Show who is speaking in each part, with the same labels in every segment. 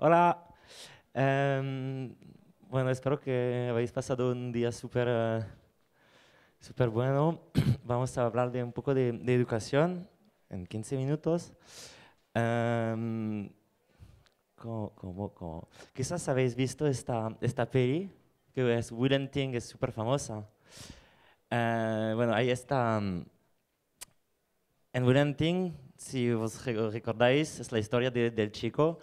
Speaker 1: Hola. Em, bueno, espero que habéis pasado un día súper eh, super bueno. Vamos a hablar de un poco de, educación en 15 minutos. Em, quizás habéis visto esta, esta peli, que es Wooden Thing, es súper famosa. Eh, bueno, ahí está. Em, en Wooden Thing, si os recordáis, es la historia del chico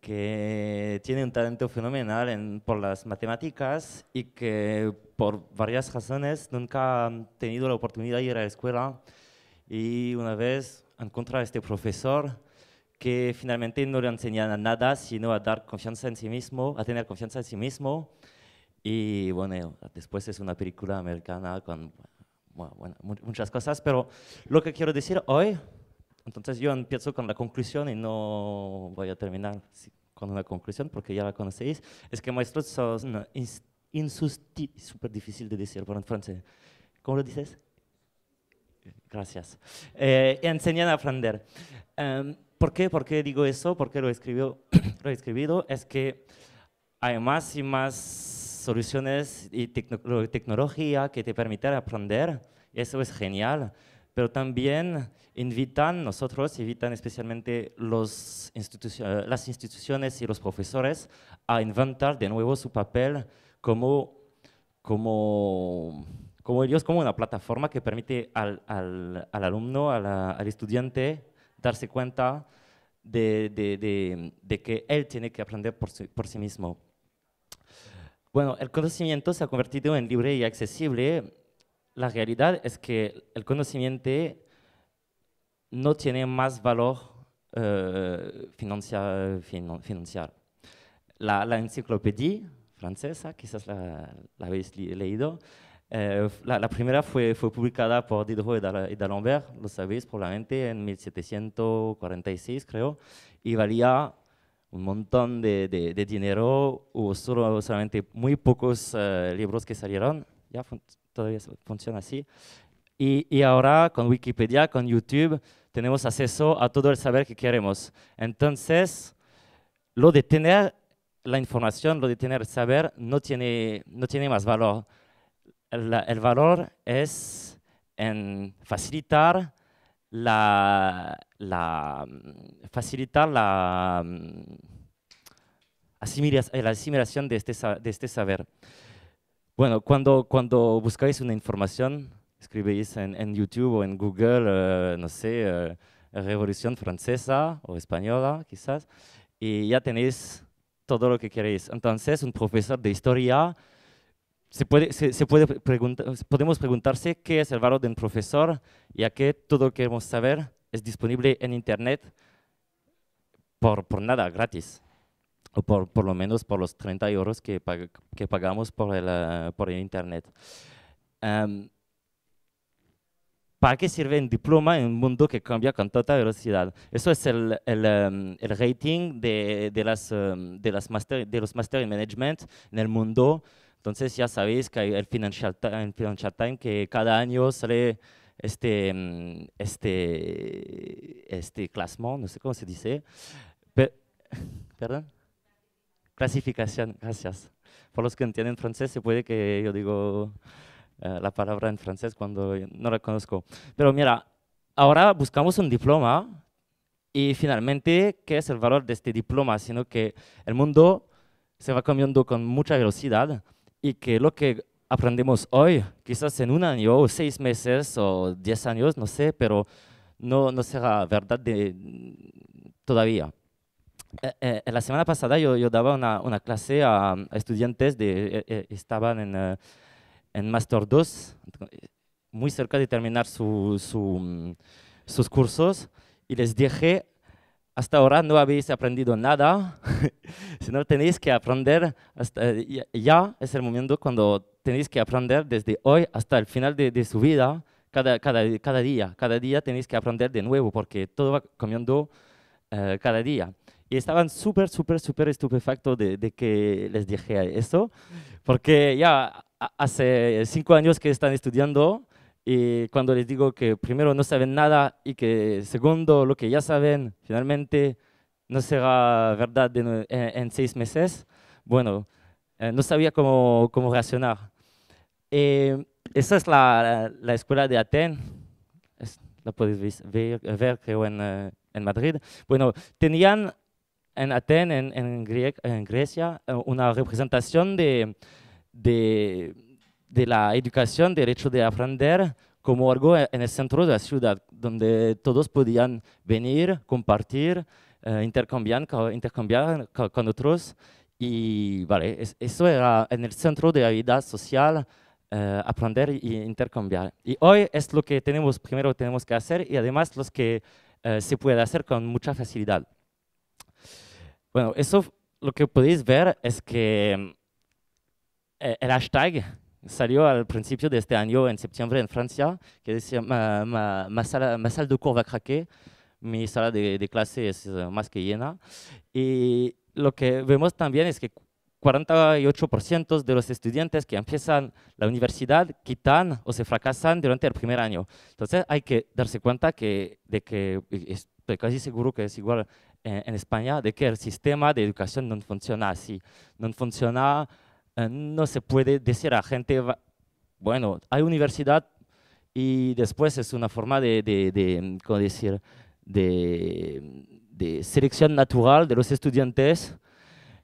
Speaker 1: que tiene un talento fenomenal en, por las matemáticas y que por varias razones nunca ha tenido la oportunidad de ir a la escuela y una vez encuentra a este profesor que finalmente no le enseña nada sino a dar confianza en sí mismo, a tener confianza en sí mismo y bueno, después es una película americana con muchas cosas, pero lo que quiero decir hoy entonces yo empiezo con la conclusión y no voy a terminar con una conclusión porque ya la conocéis. Es que maestros son insustituibles, súper difícil de decir por en francés. ¿Cómo lo dices? Gracias. Eh, enseñan a aprender. Em, ¿Por qué? ¿Por qué digo eso? ¿Por qué lo, escribió, lo he escrito Es que hay más y más soluciones y tecnología que te permiten aprender. Eso es genial pero también invitan, nosotros invitan especialmente los las instituciones y los profesores a inventar de nuevo su papel como, como, como ellos, como una plataforma que permite al, al, alumno, al estudiante, darse cuenta de, de, que él tiene que aprender por, por sí mismo. Bueno, el conocimiento se ha convertido en libre y accesible la realidad es que el conocimiento no tiene más valor eh, financiero. La, enciclopedia francesa, quizás la, habéis leído, eh, la, primera fue, publicada por Diderot y d'Alembert, lo sabéis probablemente, en 1746 creo, y valía un montón de, dinero, hubo solo, solamente muy pocos eh, libros que salieron, todavía funciona así. Y, ahora con Wikipedia, con YouTube, tenemos acceso a todo el saber que queremos. Entonces, lo de tener la información, lo de tener el saber, no tiene, no tiene más valor. El, valor es en facilitar la, facilitar mm, asimilación, la asimilación de este de este saber. Bueno, cuando, cuando buscáis una información, escribís en, YouTube o en Google, eh, no sé, eh, Revolución Francesa o Española, quizás, y ya tenéis todo lo que queréis. Entonces, un profesor de historia, se puede, se, puede podemos preguntarse qué es el valor de un profesor, ya que todo lo que queremos saber es disponible en Internet por nada, gratis o por, por, lo menos por los 30 euros que, que pagamos por el, eh, por el Internet. ¿Para qué sirve un diploma en un mundo que cambia con tanta velocidad? Eso es el, el, em, el rating de, de las, em, de, las master, de los Master in Management en el mundo. Entonces ya sabéis que hay el Financial, Times que cada año sale este, em, este, este clasmo, no sé cómo se dice. ¿Perdón? clasificación, gracias. Por los que entienden francés, se puede que yo digo eh, la palabra en francés cuando no la conozco. Pero mira, ahora buscamos un diploma y finalmente, ¿qué es el valor de este diploma? Sino que el mundo se va cambiando con mucha velocidad y que lo que aprendemos hoy, quizás en un año o seis meses o diez años, no sé, pero no, no será verdad todavía. Eh, eh, la semana pasada yo, daba una, clase a, estudiantes que eh, estaban en, en Master 2, muy cerca de terminar mm, sus cursos, y les dije, hasta ahora no habéis aprendido nada, sino tenéis que aprender, hasta, ya, es el momento cuando tenéis que aprender desde hoy hasta el final de, de su vida, cada, cada, cada, día, cada día tenéis que aprender de nuevo, porque todo va cambiando cada día y estaban súper, súper, súper estupefactos de, de, que les dije esto, porque ya hace cinco años que están estudiando y cuando les digo que primero no saben nada y que segundo lo que ya saben finalmente no será verdad en, seis meses, bueno, eh, no sabía cómo, cómo reaccionar. Eh, esa es la, la, escuela de Aten, la podéis ver, creo en, eh, en Madrid. Bueno, tenían en Atenas, en, Grecia, eh, una representación de, de, la educación, derecho de aprender, como algo en el centro de la ciudad, donde todos podían venir, compartir, eh, intercambiar, intercambiar con otros. Y vale, eso era en el centro de la vida social, eh, aprender y intercambiar. Y hoy es lo que tenemos, primero tenemos que hacer y además los que se puede hacer con mucha facilidad. Bueno, eso lo que podéis ver es que mm, e, el hashtag salió al principio de este año, en septiembre, en Francia, que decía, ma, ma, sala, de cours va a craquer, mi sala de, clase es eh, más que llena. Y lo que vemos también es que 48% de los estudiantes que empiezan la universidad quitan o se fracasan durante el primer año. Entonces hay que darse cuenta que, de que estoy casi seguro que es igual en, España de que el sistema de educación no funciona así. No funciona, eh, no se puede decir a la gente, bueno, hay universidad y después es una forma de, de, de ¿cómo decir?, de, de, selección natural de los estudiantes.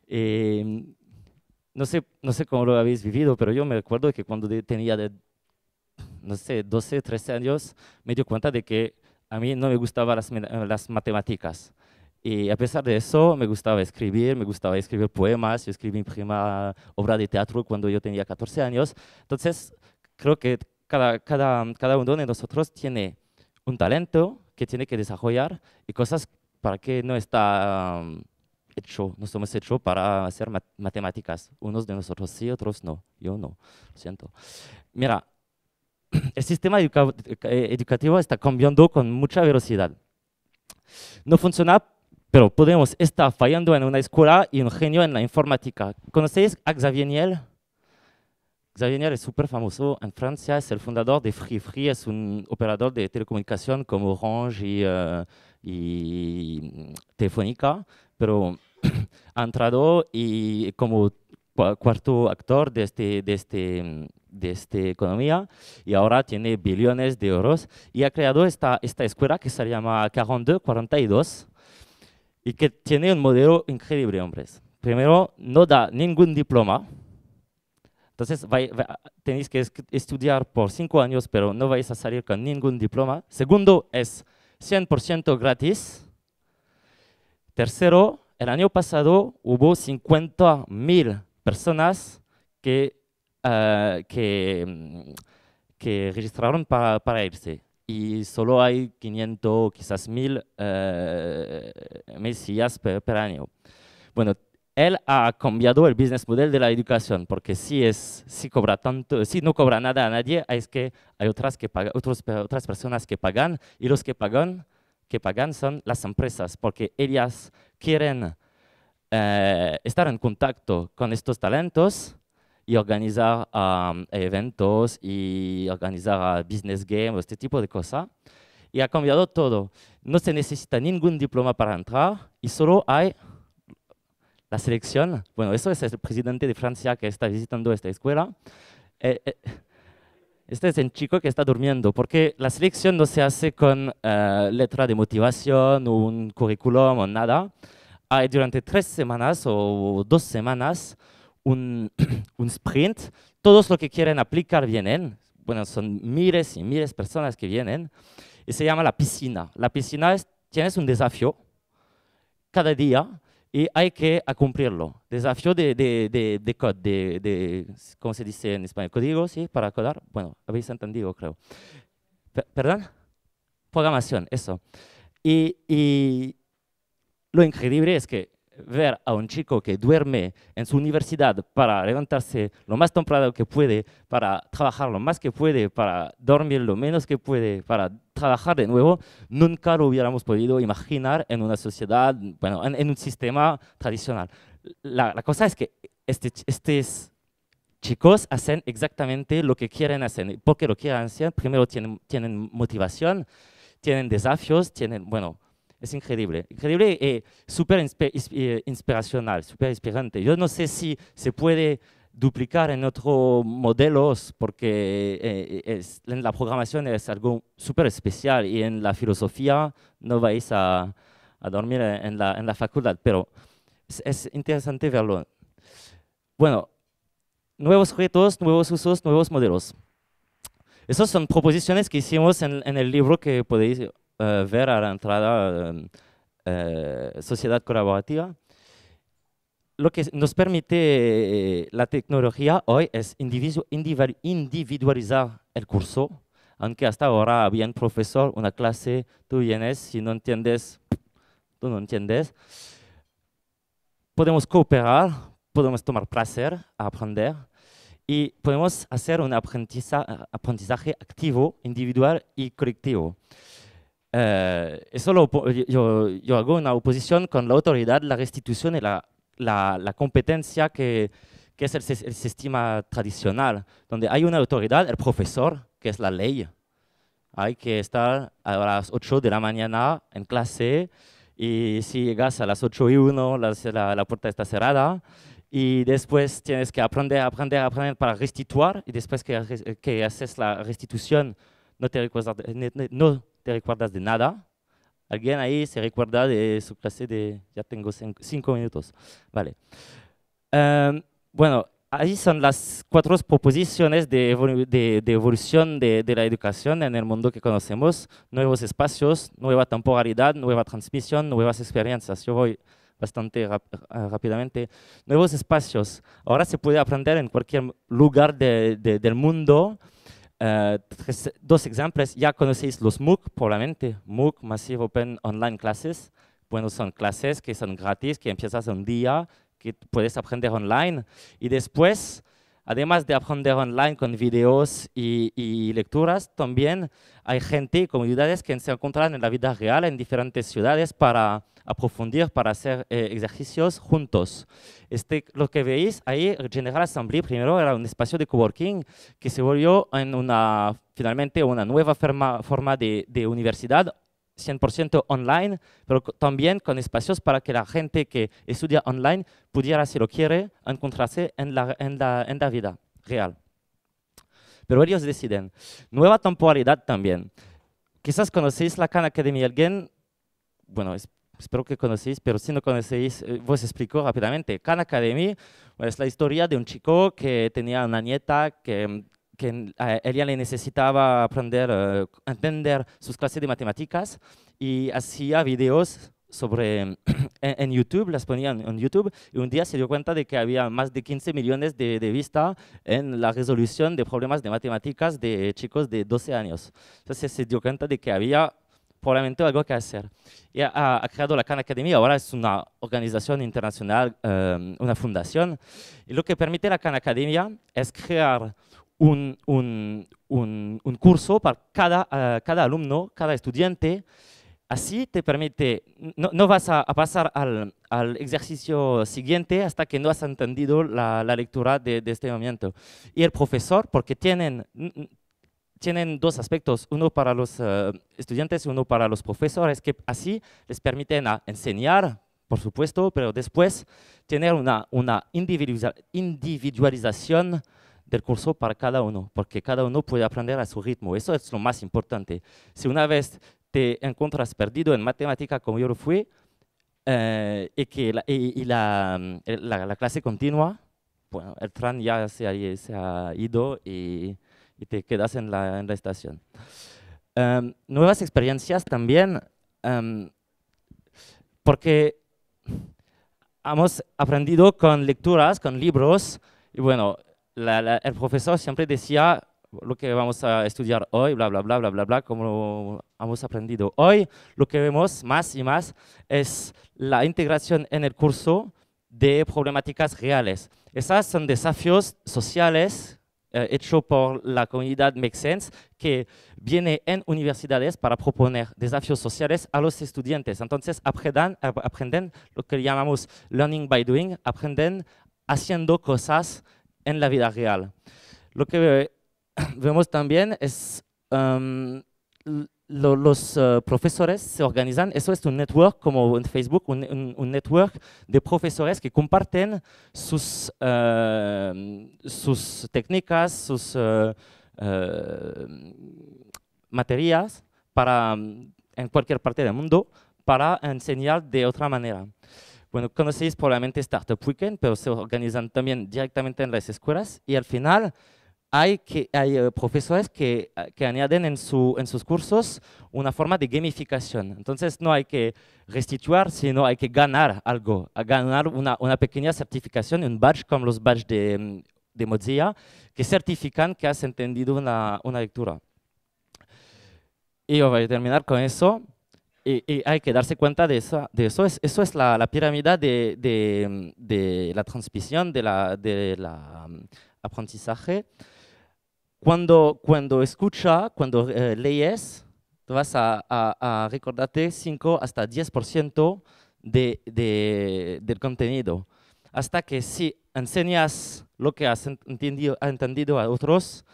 Speaker 1: Eh, no, sé, no sé cómo lo habéis vivido, pero yo me acuerdo que cuando tenía, no sé, 12, 13 años, me di cuenta de que a mí no me gustaban las, las matemáticas. Y a pesar de eso, me gustaba escribir, me gustaba escribir poemas. Yo escribí mi primera obra de teatro cuando yo tenía 14 años. Entonces, creo que cada, cada, cada uno de nosotros tiene un talento que tiene que desarrollar y cosas para que no está um, hecho, no somos hechos para hacer matemáticas. Unos de nosotros sí, otros no. Yo no, lo siento. Mira, el sistema educativo está cambiando con mucha velocidad. No funciona pero podemos estar fallando en una escuela y un genio en la informática. ¿Conocéis a Xavier Niel? Xavier Niel es súper famoso en Francia, es el fundador de Free. Free es un operador de telecomunicación como Orange y, eh, Telefónica, pero ha entrado y como cuarto actor de este, de este de esta economía y ahora tiene billones de euros y ha creado esta, esta escuela que se llama C42 y que tiene un modelo increíble, hombres. Primero, no da ningún diploma. Entonces, tenéis que estudiar por cinco años, pero no vais a salir con ningún diploma. Segundo, es 100% gratis. Tercero, el año pasado hubo 50.000 personas que, eh, mm, que, registraron para, para irse y solo hay 500, quizás mil eh, per, año. Bueno, él ha cambiado el business model de la educación, porque si, es, si, no cobra nada a nadie, es que hay otras, que otros, otras personas que pagan, y los que pagan, que pagan son las empresas, porque ellas quieren eh, estar en contacto con estos talentos y organizar eventos y organizar ah, business games, este tipo de cosas. Y ha cambiado todo. No se necesita ningún diploma para entrar y solo hay la selección. Bueno, eso es el presidente de Francia que está visitando esta escuela. Eh, eh, este es el chico que está durmiendo, porque la selección no se hace con eh, letra de motivación o un currículum o nada. Hay durante tres semanas o dos semanas un, sprint, todos los que quieren aplicar vienen, bueno, son miles y miles de personas que vienen, y se llama la piscina. La piscina es, tienes un desafío cada día y hay que cumplirlo. Desafío de, de, de, de code, de, de, ¿cómo se dice en español? Código, ¿sí? Para codar. Bueno, habéis entendido, creo. ¿Perdón? Programación, eso. Y, y lo increíble es que ver a un chico que duerme en su universidad para levantarse lo más temprano que puede, para trabajar lo más que puede, para dormir lo menos que puede, para trabajar de nuevo, nunca lo hubiéramos podido imaginar en una sociedad, bueno, en, un sistema tradicional. La, cosa es que este, estos chicos hacen exactamente lo que quieren hacer, porque lo quieren hacer, primero tienen, tienen motivación, tienen desafíos, tienen, bueno, es increíble. Increíble y eh, súper eh, inspiracional, súper inspirante. Yo no sé si se puede duplicar en otros modelos porque eh, en la programación es algo súper especial y en la filosofía no vais a, dormir en la, facultad, pero es, interesante verlo. Bueno, nuevos retos, nuevos usos, nuevos modelos. Esas son proposiciones que hicimos en, el libro que podéis eh, ver a la entrada em, eh, sociedad colaborativa. Lo que nos permite eh, la tecnología hoy es individualizar el curso, aunque hasta ahora había un profesor, una clase, tú vienes, si no entiendes, tú no entiendes. Podemos cooperar, podemos tomar placer a aprender y podemos hacer un aprendizaje activo, individual y colectivo. Eh, yo, yo, hago una oposición con la autoridad, la restitución y la, la, competencia que, que es el, sistema tradicional, donde hay una autoridad, el profesor, que es la ley. Hay que estar a las 8 de la mañana en clase y si llegas a las 8 y 1, la, la puerta está cerrada y después tienes que aprender, aprender, aprender para restituir y después que, que haces la restitución no te, recuerdas, no te recuerdas de nada. Alguien ahí se recuerda de su clase de, ya tengo cinco, minutos. Vale. Em, bueno, ahí son las cuatro proposiciones de, evolución de, de, la educación en el mundo que conocemos. Nuevos espacios, nueva temporalidad, nueva transmisión, nuevas experiencias. Yo voy bastante eh, rápidamente. Nuevos espacios. Ahora se puede aprender en cualquier lugar del mundo eh, dos ejemplos, ya conocéis los MOOC, probablemente, MOOC, Massive Open Online Classes. Bueno, son clases que son gratis, que empiezas un día, que puedes aprender online. Y después Además de aprender online con videos y, lecturas, también hay gente y comunidades que se encuentran en la vida real en diferentes ciudades para aprofundir, para hacer eh, ejercicios juntos. Este, lo que veis ahí, General Assembly primero era un espacio de coworking que se volvió en una, finalmente una nueva forma, forma de, de universidad 100% online, pero también con espacios para que la gente que estudia online pudiera, si lo quiere, encontrarse en la, en la, en la vida real. Pero ellos deciden. Nueva temporalidad también. Quizás conocéis la Khan Academy. Alguien, bueno, espero que conocéis, pero si no conocéis, eh, os explico rápidamente. Khan Academy es pues, la historia de un chico que tenía una nieta que mm, que eh, ella le necesitaba aprender, eh, entender sus clases de matemáticas y hacía videos sobre en, YouTube, las ponía en YouTube, y un día se dio cuenta de que había más de 15 millones de, de vistas en la resolución de problemas de matemáticas de chicos de 12 años. Entonces se dio cuenta de que había probablemente algo que hacer. Y ha, creado la Khan Academy, ahora es una organización internacional, eh, una fundación, y lo que permite la Khan Academy es crear un, curso para eh, cada, alumno, cada estudiante. Así te permite, no, vas a, pasar al, ejercicio siguiente hasta que no has entendido la, lectura de, este momento. Y el profesor, porque tienen, tienen dos aspectos, uno para los eh, estudiantes y uno para los profesores, que así les permiten enseñar, por supuesto, pero después tener una, una individualización del curso para cada uno, porque cada uno puede aprender a su ritmo. Eso es lo más importante. Si una vez te encuentras perdido en matemática como yo lo fui, eh, y que mm, la, la, clase continua, bueno, el tren ya se ha, se ha ido y, te quedas en la, en estación. Em, nuevas experiencias también, em, porque hemos aprendido con lecturas, con libros, y bueno, el profesor siempre decía lo que vamos a estudiar hoy, bla, bla, bla, bla, bla, bla, como hemos aprendido hoy, lo que vemos más y más es la integración en el curso de problemáticas reales. Esas son desafíos sociales eh, hechos por la comunidad Make Sense, que viene en universidades para proponer desafíos sociales a los estudiantes. Entonces aprenden lo que llamamos learning by doing, aprenden haciendo cosas en la vida real. Lo que vemos también es um, los uh, profesores se organizan, eso es un network como en Facebook, un, network de profesores que comparten sus, uh, sus técnicas, sus uh, materias para, en cualquier parte del mundo para enseñar de otra manera. Bueno, conocéis probablemente Startup Weekend, pero se organizan también directamente en las escuelas y al final hay, que, hay eh, profesores que, ah, que añaden en, su, en, sus cursos una forma de gamificación. Entonces no hay que restituir, sino hay que ganar algo, ganar una, una pequeña certificación, un badge como los badges mm, de, Mozilla, que certifican que has entendido una, una lectura. Y yo voy a terminar con eso y, hay que darse cuenta de eso. eso. Es, eso es la, pirámide mm, de, la transmisión, de mm, aprendizaje. Cuando, cuando escucha, cuando eh, lees, vas a, recordarte 5 hasta 10% de, del contenido. Hasta que si enseñas lo que has entendido a otros,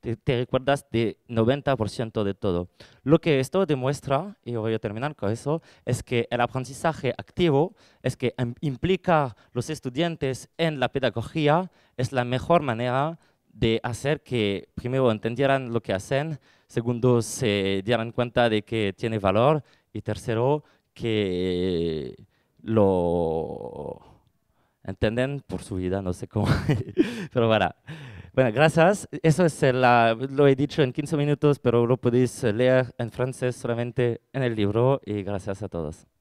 Speaker 1: te, recuerdas de 90% de todo. Lo que esto demuestra, y voy a terminar con eso, es que el aprendizaje activo es que implica los estudiantes en la pedagogía, es la mejor manera de hacer que primero entendieran lo que hacen, segundo se dieran cuenta de que tiene valor y tercero que lo entienden por su vida, no sé cómo, pero bueno. Bueno, gracias. Eso es eh, lo he dicho en 15 minutos, pero lo podéis eh, leer en francés solamente en el libro y gracias a todos.